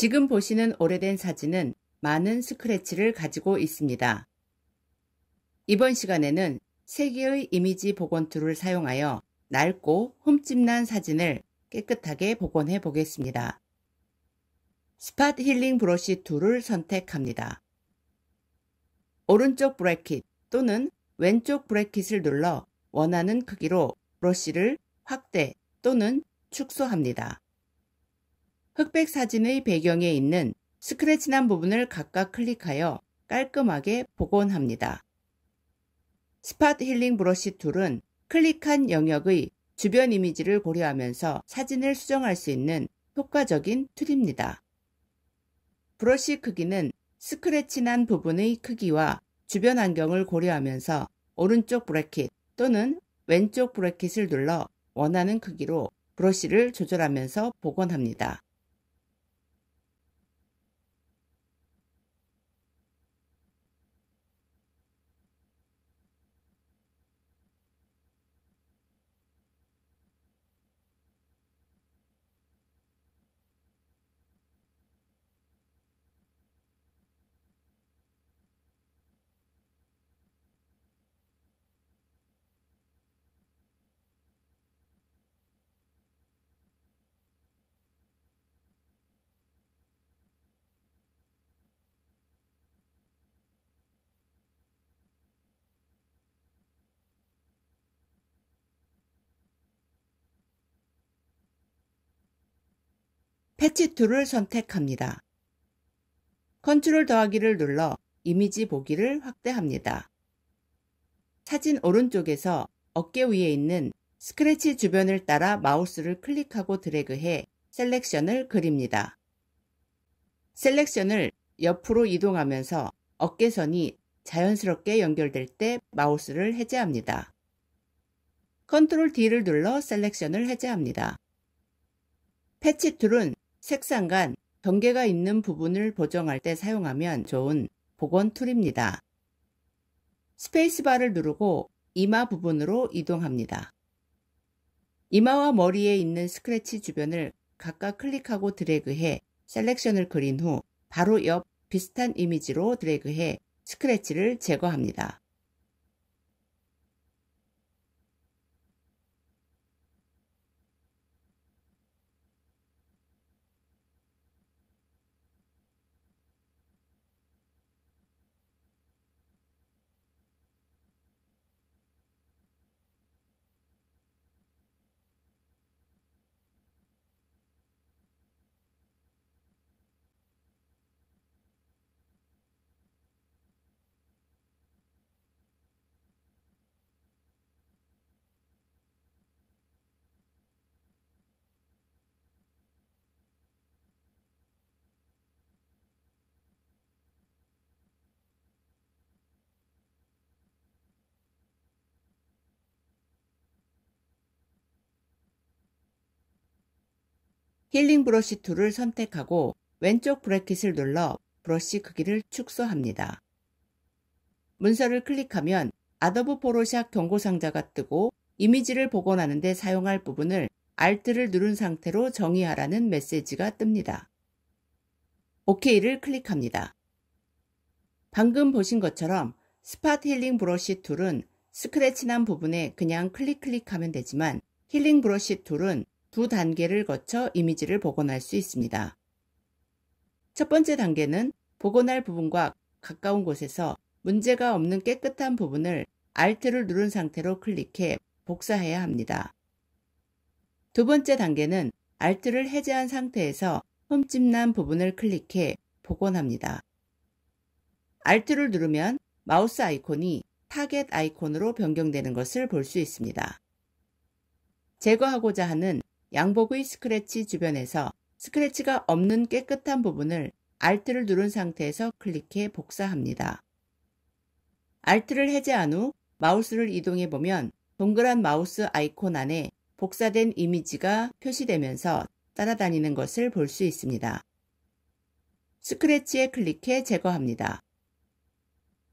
지금 보시는 오래된 사진은 많은 스크래치를 가지고 있습니다. 이번 시간에는 세개의 이미지 복원 툴을 사용하여 낡고 흠집난 사진을 깨끗하게 복원해 보겠습니다. 스팟 힐링 브러쉬 툴을 선택합니다. 오른쪽 브래킷 또는 왼쪽 브래킷을 눌러 원하는 크기로 브러쉬를 확대 또는 축소합니다. 흑백 사진의 배경에 있는 스크래치난 부분을 각각 클릭하여 깔끔하게 복원합니다. 스팟 힐링 브러쉬 툴은 클릭한 영역의 주변 이미지를 고려하면서 사진을 수정할 수 있는 효과적인 툴입니다. 브러쉬 크기는 스크래치 난 부분의 크기와 주변 환경을 고려하면서 오른쪽 브래킷 또는 왼쪽 브래킷을 눌러 원하는 크기로 브러쉬를 조절하면서 복원합니다. 패치 툴을 선택합니다. 컨트롤 더하기를 눌러 이미지 보기를 확대합니다. 사진 오른쪽에서 어깨 위에 있는 스크래치 주변을 따라 마우스를 클릭하고 드래그해 셀렉션을 그립니다. 셀렉션을 옆으로 이동하면서 어깨선이 자연스럽게 연결될 때 마우스를 해제합니다. 컨트롤 D를 눌러 셀렉션을 해제합니다. 패치 툴은 색상 간 경계가 있는 부분을 보정할 때 사용하면 좋은 복원 툴입니다. 스페이스바를 누르고 이마 부분으로 이동합니다. 이마와 머리에 있는 스크래치 주변을 각각 클릭하고 드래그해 셀렉션을 그린 후 바로 옆 비슷한 이미지로 드래그해 스크래치를 제거합니다. 힐링 브러쉬 툴을 선택하고 왼쪽 브래킷을 눌러 브러쉬 크기를 축소합니다. 문서를 클릭하면 아dobe 포로샵 경고 상자가 뜨고 이미지를 복원하는 데 사용할 부분을 Alt를 누른 상태로 정의하라는 메시지가 뜹니다. OK를 클릭합니다. 방금 보신 것처럼 스팟 힐링 브러쉬 툴은 스크래치난 부분에 그냥 클릭 클릭하면 되지만 힐링 브러쉬 툴은 두 단계를 거쳐 이미지를 복원할 수 있습니다. 첫 번째 단계는 복원할 부분과 가까운 곳에서 문제가 없는 깨끗한 부분을 Alt를 누른 상태로 클릭해 복사해야 합니다. 두 번째 단계는 Alt를 해제한 상태에서 흠집난 부분을 클릭해 복원합니다. Alt를 누르면 마우스 아이콘이 타겟 아이콘으로 변경되는 것을 볼 수 있습니다. 제거하고자 하는 양복의 스크래치 주변에서 스크래치가 없는 깨끗한 부분을 Alt를 누른 상태에서 클릭해 복사합니다. Alt를 해제한 후 마우스를 이동해 보면 동그란 마우스 아이콘 안에 복사된 이미지가 표시되면서 따라다니는 것을 볼 수 있습니다. 스크래치에 클릭해 제거합니다.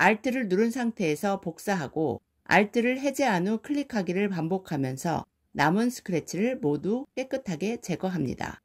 Alt를 누른 상태에서 복사하고 Alt를 해제한 후 클릭하기를 반복하면서 남은 스크래치를 모두 깨끗하게 제거합니다.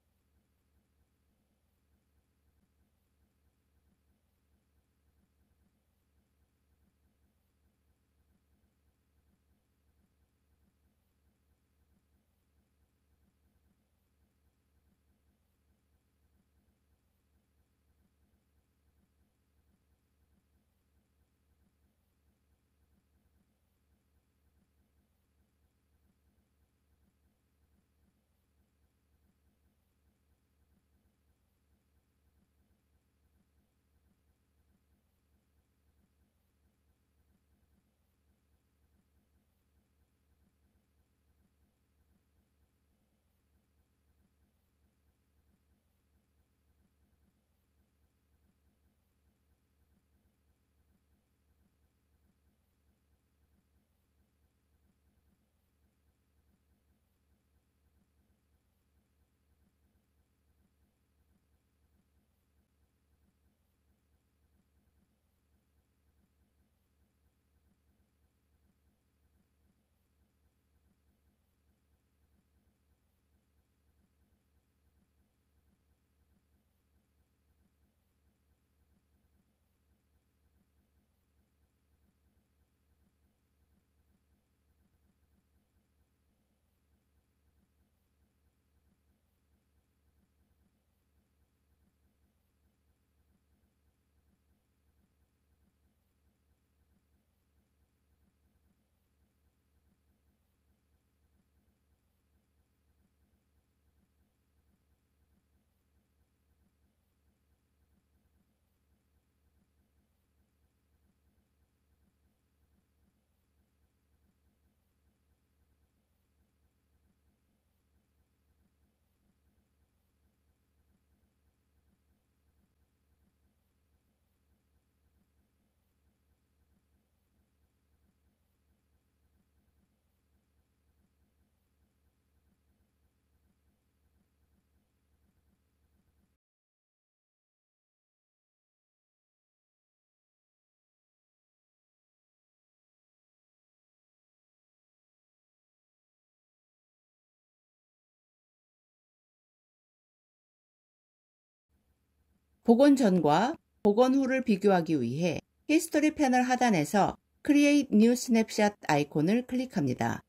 복원 전과 복원 후를 비교하기 위해 히스토리 패널 하단에서 Create New Snapshot 아이콘을 클릭합니다.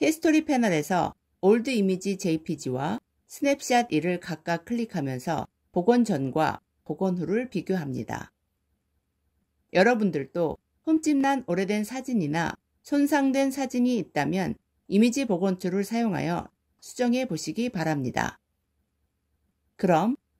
히스토리 패널에서 Old Image JPG와 Snapshot 1을 각각 클릭하면서 복원 전과 복원 후를 비교합니다. 여러분들도 흠집난 오래된 사진이나 손상된 사진이 있다면 이미지 복원 툴을 사용하여 수정해 보시기 바랍니다. 그럼